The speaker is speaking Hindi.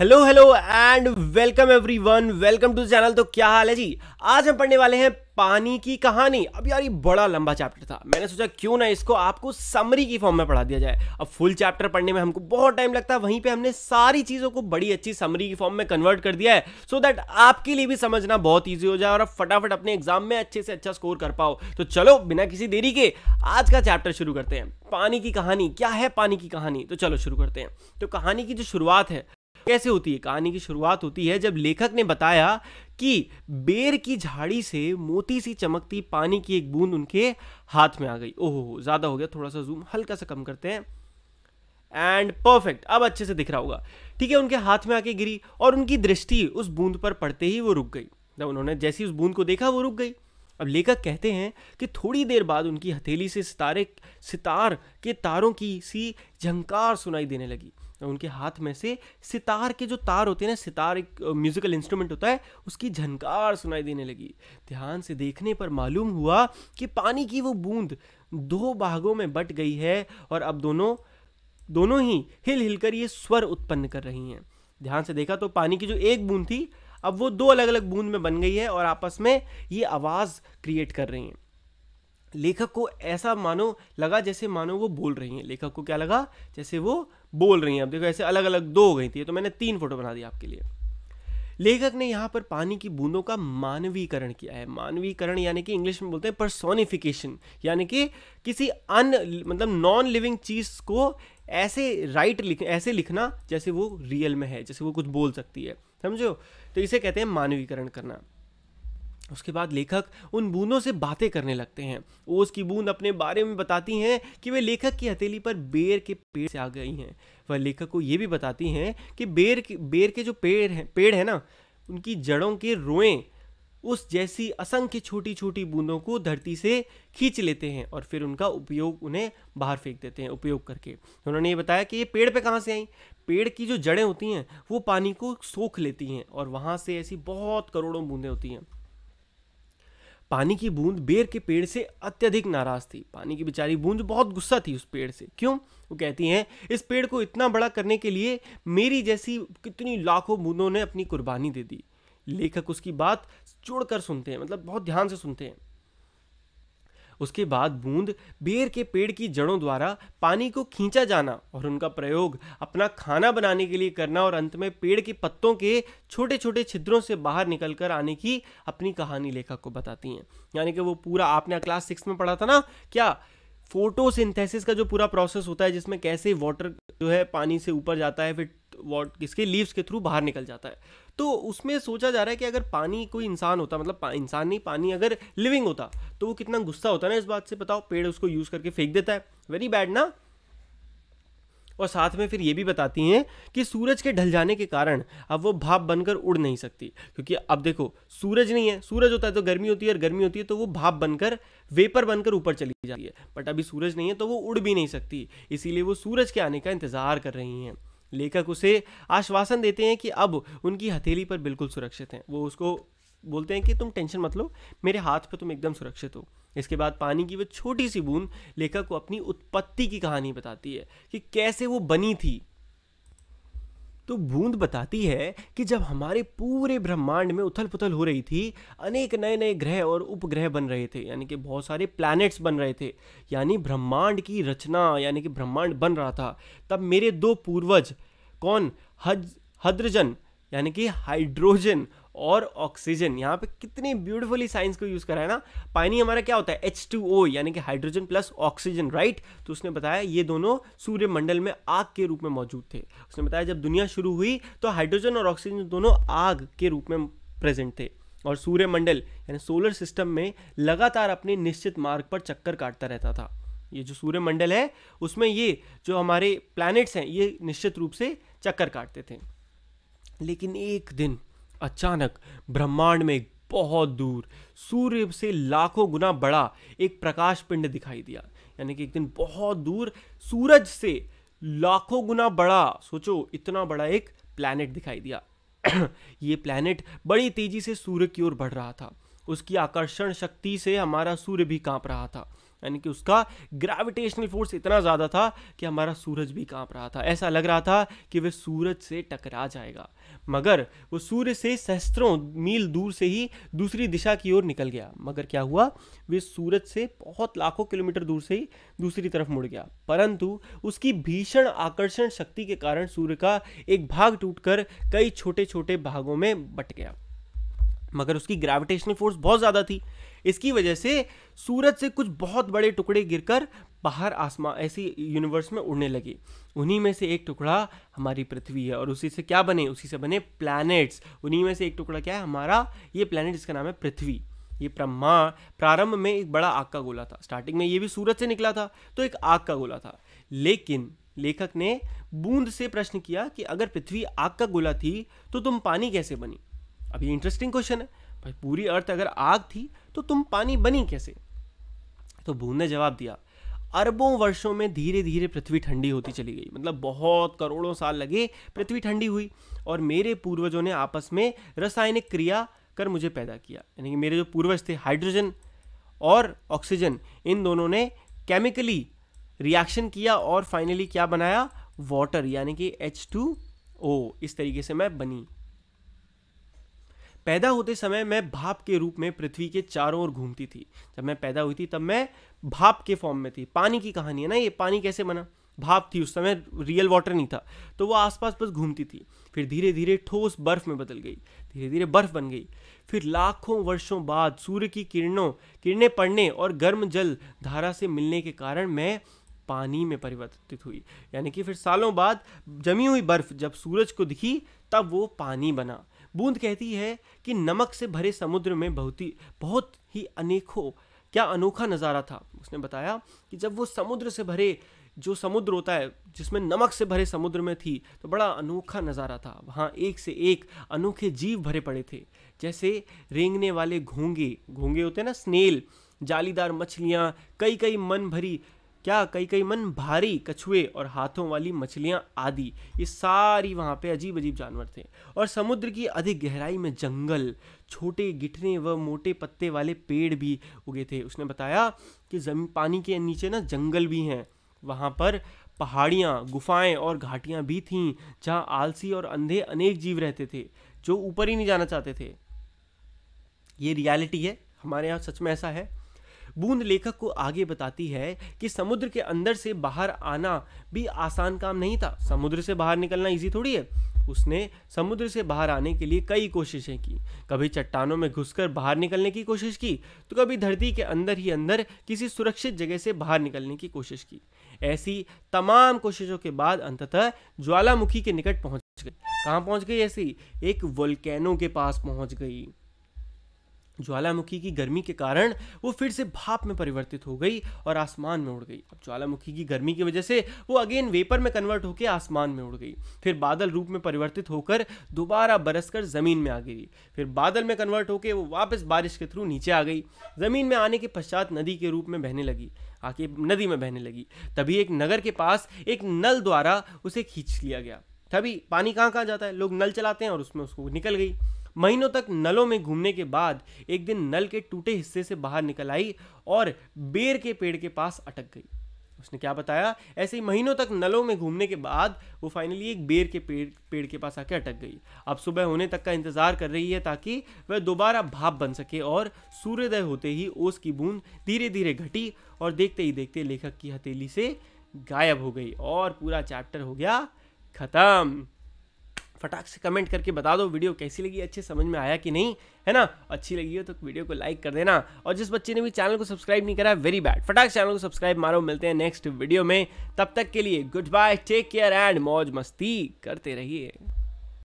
hello hello and welcome everyone welcome to channel तो क्या हाल है जी आज हम पढ़ने वाले हैं पानी की कहानी अब यार ये बड़ा लंबा चैप्टर था मैंने सोचा क्यों ना इसको आपको समरी की फॉर्म में पढ़ा दिया जाए अब फुल चैप्टर पढ़ने में हमको बहुत टाइम लगता है वहीं पे हमने सारी चीज़ों को बड़ी अच्छी समरी की फॉर्म में कन्वर्ट कर दिया है सो so दैट आपके लिए भी समझना बहुत ईजी हो जाए और आप फटाफट अपने एग्जाम में अच्छे से अच्छा स्कोर कर पाओ तो चलो बिना किसी देरी के आज का चैप्टर शुरू करते हैं पानी की कहानी क्या है पानी की कहानी तो चलो शुरू करते हैं तो कहानी की जो शुरुआत है कैसे होती है कहानी की शुरुआत होती है जब लेखक ने बताया कि बेर की झाड़ी से मोती सी चमकती पानी की एक बूंद उनके हाथ में आ गई ओहो ज़्यादा हो गया थोड़ा सा जूम हल्का सा कम करते हैं एंड परफेक्ट अब अच्छे से दिख रहा होगा ठीक है उनके हाथ में आके गिरी और उनकी दृष्टि उस बूंद पर पड़ते ही वो रुक गई जब उन्होंने जैसी उस बूंद को देखा वो रुक गई अब लेखक कहते हैं कि थोड़ी देर बाद उनकी हथेली से सितारे सितार के तारों की सी झंकार सुनाई देने लगी उनके हाथ में से सितार के जो तार होते हैं ना सितार एक म्यूज़िकल इंस्ट्रूमेंट होता है उसकी झनकार सुनाई देने लगी ध्यान से देखने पर मालूम हुआ कि पानी की वो बूंद दो भागों में बट गई है और अब दोनों दोनों ही हिल हिलकर ये स्वर उत्पन्न कर रही हैं ध्यान से देखा तो पानी की जो एक बूंद थी अब वो दो अलग अलग बूंद में बन गई है और आपस में ये आवाज़ क्रिएट कर रही हैं लेखक को ऐसा मानो लगा जैसे मानो वो बोल रही हैं लेखक को क्या लगा जैसे वो बोल रही हैं अब देखो ऐसे अलग अलग दो हो गई थी तो मैंने तीन फोटो बना दी आपके लिए लेखक ने यहाँ पर पानी की बूंदों का मानवीकरण किया है मानवीकरण यानी कि इंग्लिश में बोलते हैं परसोनिफिकेशन यानी कि किसी अन मतलब नॉन लिविंग चीज़ को ऐसे राइट लिख ऐसे लिखना जैसे वो रियल में है जैसे वो कुछ बोल सकती है समझो तो इसे कहते हैं मानवीकरण करना उसके बाद लेखक उन बूंदों से बातें करने लगते हैं ओस की बूंद अपने बारे में बताती हैं कि वे लेखक की हथेली पर बेर के पेड़ से आ गई हैं वह लेखक को ये भी बताती हैं कि बेर के बेर के जो पेड़ हैं पेड़ है ना उनकी जड़ों के रोएं उस जैसी असंख्य छोटी छोटी बूंदों को धरती से खींच लेते हैं और फिर उनका उपयोग उन्हें बाहर फेंक देते हैं उपयोग करके उन्होंने ये बताया कि ये पेड़ पे कहाँ से आई पेड़ की जो जड़ें होती हैं वो पानी को सोख लेती हैं और वहाँ से ऐसी बहुत करोड़ों बूंदें होती हैं पानी की बूंद बेर के पेड़ से अत्यधिक नाराज थी पानी की बेचारी बूंद बहुत गुस्सा थी उस पेड़ से क्यों वो कहती हैं इस पेड़ को इतना बड़ा करने के लिए मेरी जैसी कितनी लाखों बूंदों ने अपनी कुर्बानी दे दी लेखक उसकी बात जोड़ कर सुनते हैं मतलब बहुत ध्यान से सुनते हैं उसके बाद बूंद बेर के पेड़ की जड़ों द्वारा पानी को खींचा जाना और उनका प्रयोग अपना खाना बनाने के लिए करना और अंत में पेड़ के पत्तों के छोटे छोटे छिद्रों से बाहर निकल कर आने की अपनी कहानी लेखक को बताती हैं यानी कि वो पूरा आपने क्लास सिक्स में पढ़ा था ना क्या फोटोसिंथेसिस का जो पूरा प्रोसेस होता है जिसमें कैसे वाटर जो है पानी से ऊपर जाता है फिर वॉट किसके लीव्स के थ्रू बाहर निकल जाता है तो उसमें सोचा जा रहा है कि अगर पानी कोई इंसान होता मतलब इंसान नहीं पानी अगर लिविंग होता तो वो कितना गुस्सा होता ना इस बात से बताओ पेड़ उसको यूज़ करके फेंक देता है वेरी बैड ना और साथ में फिर ये भी बताती हैं कि सूरज के ढल जाने के कारण अब वो भाप बनकर उड़ नहीं सकती क्योंकि अब देखो सूरज नहीं है सूरज होता है तो गर्मी होती है और गर्मी होती है तो वो भाप बनकर वेपर बनकर ऊपर चली जाती है बट अभी सूरज नहीं है तो वो उड़ भी नहीं सकती इसीलिए वो सूरज के आने का इंतज़ार कर रही हैं लेखक उसे आश्वासन देते हैं कि अब उनकी हथेली पर बिल्कुल सुरक्षित हैं वो उसको बोलते हैं कि तुम टेंशन मत लो मेरे हाथ पर तुम एकदम सुरक्षित हो इसके बाद पानी की वह छोटी सी बूंद लेखक को अपनी उत्पत्ति की कहानी बताती है कि कैसे वो बनी थी तो बूंद बताती है कि जब हमारे पूरे ब्रह्मांड में उथल पुथल हो रही थी अनेक नए नए ग्रह और उपग्रह बन रहे थे यानी कि बहुत सारे प्लैनेट्स बन रहे थे यानी ब्रह्मांड की रचना यानी कि ब्रह्मांड बन रहा था तब मेरे दो पूर्वज कौन हज हद्रजन यानी कि हाइड्रोजन और ऑक्सीजन यहाँ पे कितनी ब्यूटीफुली साइंस को यूज़ करा है ना पानी हमारा क्या होता है एच टू ओ यानी कि हाइड्रोजन प्लस ऑक्सीजन राइट तो उसने बताया ये दोनों सूर्यमंडल में आग के रूप में मौजूद थे उसने बताया जब दुनिया शुरू हुई तो हाइड्रोजन और ऑक्सीजन दोनों आग के रूप में प्रेजेंट थे और सूर्यमंडल यानी सोलर सिस्टम में लगातार अपने निश्चित मार्ग पर चक्कर काटता रहता था ये जो सूर्यमंडल है उसमें ये जो हमारे प्लैनेट्स हैं ये निश्चित रूप से चक्कर काटते थे लेकिन एक दिन अचानक ब्रह्मांड में बहुत दूर सूर्य से लाखों गुना बड़ा एक प्रकाश पिंड दिखाई दिया यानी कि एक दिन बहुत दूर सूरज से लाखों गुना बड़ा सोचो इतना बड़ा एक प्लैनेट दिखाई दिया ये प्लैनेट बड़ी तेजी से सूर्य की ओर बढ़ रहा था उसकी आकर्षण शक्ति से हमारा सूर्य भी कांप रहा था यानी कि उसका ग्रेविटेशनल फोर्स इतना ज़्यादा था कि हमारा सूरज भी कांप रहा था ऐसा लग रहा था कि वह सूरज से टकरा जाएगा मगर वो सूर्य से सहस्त्रों मील दूर से ही दूसरी दिशा की ओर निकल गया मगर क्या हुआ वे सूरज से बहुत लाखों किलोमीटर दूर से ही दूसरी तरफ मुड़ गया परंतु उसकी भीषण आकर्षण शक्ति के कारण सूर्य का एक भाग टूटकर कई छोटे छोटे भागों में बट गया मगर उसकी ग्रेविटेशनल फोर्स बहुत ज़्यादा थी इसकी वजह से सूरज से कुछ बहुत बड़े टुकड़े गिरकर बाहर आसमान ऐसी यूनिवर्स में उड़ने लगे उन्हीं में से एक टुकड़ा हमारी पृथ्वी है और उसी से क्या बने उसी से बने प्लैनेट्स उन्हीं में से एक टुकड़ा क्या है हमारा ये प्लैनेट जिसका नाम है पृथ्वी ये ब्रह्मा प्रारंभ में एक बड़ा आग का गोला था स्टार्टिंग में ये भी सूरज से निकला था तो एक आग का गोला था लेकिन लेखक ने बूंद से प्रश्न किया कि अगर पृथ्वी आग का गोला थी तो तुम पानी कैसे बनी अब ये इंटरेस्टिंग क्वेश्चन है भाई पूरी अर्थ अगर आग थी तो तुम पानी बनी कैसे तो भून ने जवाब दिया अरबों वर्षों में धीरे धीरे पृथ्वी ठंडी होती चली गई मतलब बहुत करोड़ों साल लगे पृथ्वी ठंडी हुई और मेरे पूर्वजों ने आपस में रासायनिक क्रिया कर मुझे पैदा किया यानी कि मेरे जो पूर्वज थे हाइड्रोजन और ऑक्सीजन इन दोनों ने केमिकली रिएक्शन किया और फाइनली क्या बनाया वाटर यानी कि एच टू ओ इस तरीके से मैं बनी पैदा होते समय मैं भाप के रूप में पृथ्वी के चारों ओर घूमती थी जब मैं पैदा हुई थी तब मैं भाप के फॉर्म में थी पानी की कहानी है ना ये पानी कैसे बना भाप थी उस समय रियल वाटर नहीं था तो वो आसपास बस घूमती थी फिर धीरे धीरे ठोस बर्फ में बदल गई धीरे धीरे बर्फ बन गई फिर लाखों वर्षों बाद सूर्य की किरणों किरणें पड़ने और गर्म जल धारा से मिलने के कारण मैं पानी में परिवर्तित हुई यानी कि फिर सालों बाद जमी हुई बर्फ जब सूरज को दिखी तब वो पानी बना बूंद कहती है कि नमक से भरे समुद्र में बहुत ही बहुत ही अनेकों क्या अनोखा नज़ारा था उसने बताया कि जब वो समुद्र से भरे जो समुद्र होता है जिसमें नमक से भरे समुद्र में थी तो बड़ा अनोखा नज़ारा था वहाँ एक से एक अनोखे जीव भरे पड़े थे जैसे रेंगने वाले घोंगे घोंगे होते हैं ना स्नेल जालीदार मछलियाँ कई कई मन भरी क्या कई कई मन भारी कछुए और हाथों वाली मछलियाँ आदि ये सारी वहाँ पे अजीब अजीब जानवर थे और समुद्र की अधिक गहराई में जंगल छोटे गिठने व मोटे पत्ते वाले पेड़ भी उगे थे उसने बताया कि जमीन पानी के नीचे ना जंगल भी हैं वहाँ पर पहाड़ियाँ गुफाएँ और घाटियाँ भी थीं जहाँ आलसी और अंधे अनेक जीव रहते थे जो ऊपर ही नहीं जाना चाहते थे ये रियलिटी है हमारे यहाँ सच में ऐसा है बूंद लेखक को आगे बताती है कि समुद्र के अंदर से बाहर आना भी आसान काम नहीं था समुद्र से बाहर निकलना ईजी थोड़ी है उसने समुद्र से बाहर आने के लिए कई कोशिशें की कभी चट्टानों में घुसकर बाहर निकलने की कोशिश की तो कभी धरती के अंदर ही अंदर किसी सुरक्षित जगह से बाहर निकलने की कोशिश की ऐसी तमाम कोशिशों के बाद अंततः ज्वालामुखी के निकट पहुंच गई कहाँ पहुंच गई ऐसी एक वोल्केनो के पास पहुंच गई ज्वालामुखी की गर्मी के कारण वो फिर से भाप में परिवर्तित हो गई और आसमान में उड़ गई अब ज्वालामुखी की गर्मी की वजह से वो अगेन वेपर में कन्वर्ट होकर आसमान में उड़ गई फिर बादल रूप में परिवर्तित होकर दोबारा बरसकर ज़मीन में आ गिरी फिर बादल में कन्वर्ट होकर वो वापस बारिश के थ्रू नीचे आ गई ज़मीन में आने के पश्चात नदी के रूप में बहने लगी आके नदी में बहने लगी तभी एक नगर के पास एक नल द्वारा उसे खींच लिया गया तभी पानी कहाँ कहाँ जाता है लोग नल चलाते हैं और उसमें उसको निकल गई महीनों तक नलों में घूमने के बाद एक दिन नल के टूटे हिस्से से बाहर निकल आई और बेर के पेड़ के पास अटक गई उसने क्या बताया ऐसे ही महीनों तक नलों में घूमने के बाद वो फाइनली एक बेर के पेड़ पेड़ के पास आके अटक गई अब सुबह होने तक का इंतजार कर रही है ताकि वह दोबारा भाप बन सके और सूर्योदय होते ही ओस की बूंद धीरे धीरे घटी और देखते ही देखते लेखक की हथेली से गायब हो गई और पूरा चैप्टर हो गया खत्म फटाक से कमेंट करके बता दो वीडियो कैसी लगी अच्छे समझ में आया कि नहीं है ना अच्छी लगी हो तो वीडियो को लाइक कर देना और जिस बच्चे ने भी चैनल को सब्सक्राइब नहीं करा वेरी बैड फटाक चैनल को सब्सक्राइब मारो मिलते हैं नेक्स्ट वीडियो में तब तक के लिए good bye take care and मौज मस्ती करते रहिए